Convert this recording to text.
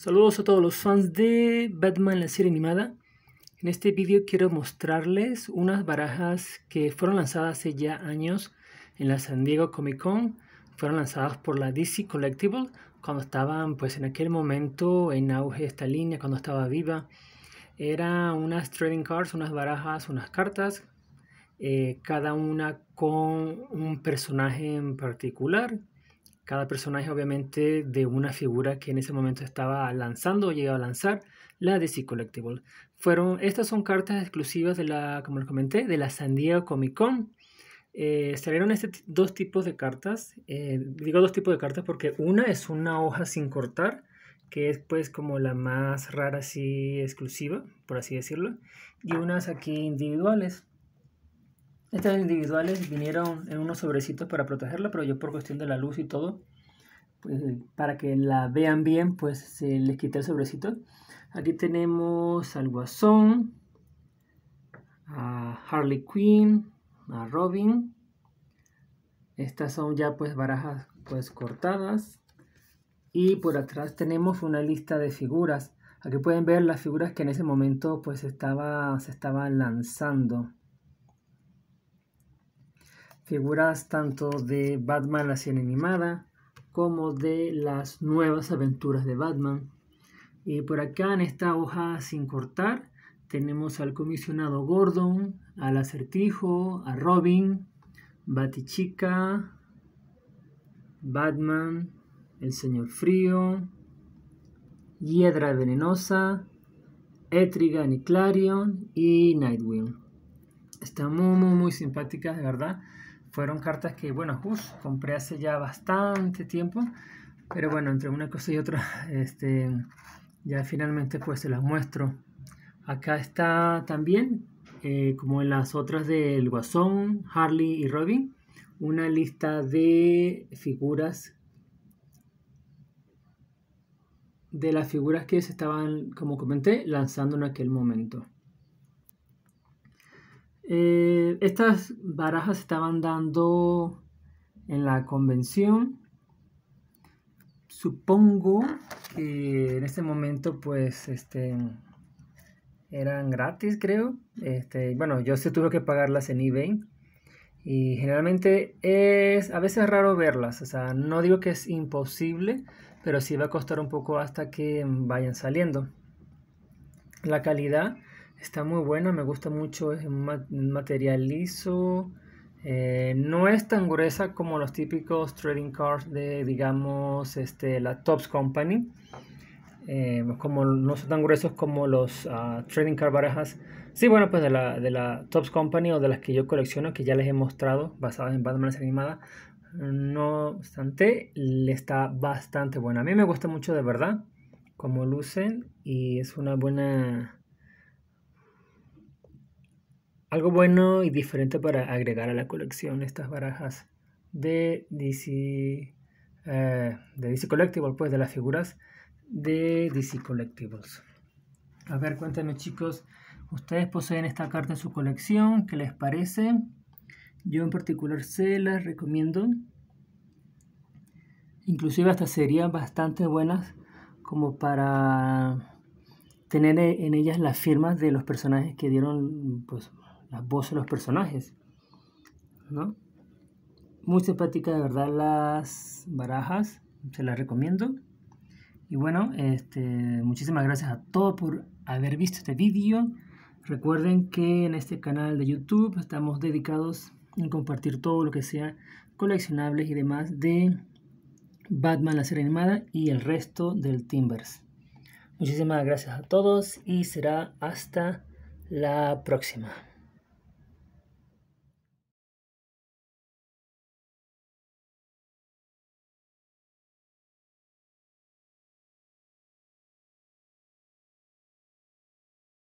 Saludos a todos los fans de Batman, la serie animada. En este vídeo quiero mostrarles unas barajas que fueron lanzadas hace ya años en la San Diego Comic Con. Fueron lanzadas por la DC Collectible cuando estaban pues en aquel momento en auge esta línea, cuando estaba viva. Eran unas trading cards, unas barajas, unas cartas, eh, cada una con un personaje en particular cada personaje obviamente de una figura que en ese momento estaba lanzando o llegaba a lanzar, la DC Collectible. Fueron, estas son cartas exclusivas de la, como les comenté, de la San Diego Comic Con. Eh, salieron este dos tipos de cartas. Eh, digo dos tipos de cartas porque una es una hoja sin cortar, que es pues como la más rara así exclusiva, por así decirlo, y unas aquí individuales. Estas individuales vinieron en unos sobrecitos para protegerla, pero yo por cuestión de la luz y todo, pues, para que la vean bien, pues se les quité el sobrecito. Aquí tenemos al Guasón, a Harley Quinn, a Robin. Estas son ya pues barajas pues cortadas. Y por atrás tenemos una lista de figuras. Aquí pueden ver las figuras que en ese momento pues estaba, se estaban lanzando figuras tanto de Batman la cien animada como de las nuevas aventuras de Batman. Y por acá en esta hoja sin cortar tenemos al comisionado Gordon, al acertijo, a Robin, Batichica, Batman, el señor frío, Hiedra venenosa, Etrigan y Clarion y Nightwing. Están muy, muy, muy simpáticas, de verdad fueron cartas que, bueno, compré hace ya bastante tiempo, pero bueno, entre una cosa y otra, este, ya finalmente pues se las muestro. Acá está también, eh, como en las otras del Guasón, Harley y Robin, una lista de figuras de las figuras que se estaban, como comenté, lanzando en aquel momento. Eh, estas barajas estaban dando en la convención. Supongo que en este momento pues este, eran gratis creo. Este, bueno, yo se tuve que pagarlas en eBay. Y generalmente es a veces raro verlas. O sea, no digo que es imposible, pero sí va a costar un poco hasta que vayan saliendo. La calidad Está muy buena, me gusta mucho, es un material liso. Eh, no es tan gruesa como los típicos trading cards de, digamos, este, la Tops Company. Eh, como no son tan gruesos como los ah, trading card barajas. Sí, bueno, pues de la, de la Tops Company o de las que yo colecciono, que ya les he mostrado, basadas en Batman animada. No obstante, le está bastante buena. A mí me gusta mucho de verdad como lucen y es una buena algo bueno y diferente para agregar a la colección estas barajas de DC, eh, de DC Collectibles, pues de las figuras de DC Collectibles. A ver, cuéntenme chicos, ustedes poseen esta carta en su colección, ¿qué les parece? Yo en particular se las recomiendo. Inclusive hasta serían bastante buenas como para tener en ellas las firmas de los personajes que dieron pues, las voces de los personajes. ¿no? Muy simpática de verdad las barajas, se las recomiendo. Y bueno, este, muchísimas gracias a todos por haber visto este vídeo. Recuerden que en este canal de YouTube estamos dedicados en compartir todo lo que sea coleccionables y demás de Batman, la serie animada y el resto del Timbers. Muchísimas gracias a todos y será hasta la próxima.